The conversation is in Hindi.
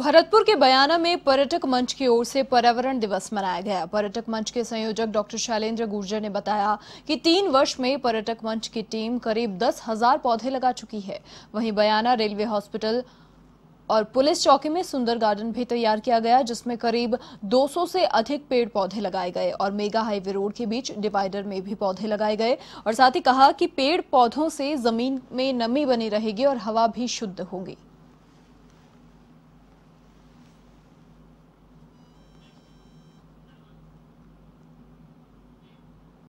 भरतपुर के बयाना में पर्यटक मंच की ओर से पर्यावरण दिवस मनाया गया पर्यटक मंच के संयोजक डॉक्टर शैलेंद्र गुर्जर ने बताया कि तीन वर्ष में पर्यटक मंच की टीम करीब दस हजार पौधे लगा चुकी है वहीं बयाना रेलवे हॉस्पिटल और पुलिस चौकी में सुंदर गार्डन भी तैयार किया गया जिसमें करीब 200 से अधिक पेड़ पौधे लगाए गए और मेगा हाईवे रोड के बीच डिवाइडर में भी पौधे लगाए गए और साथ ही कहा कि पेड़ पौधों से जमीन में नमी बनी रहेगी और हवा भी शुद्ध होगी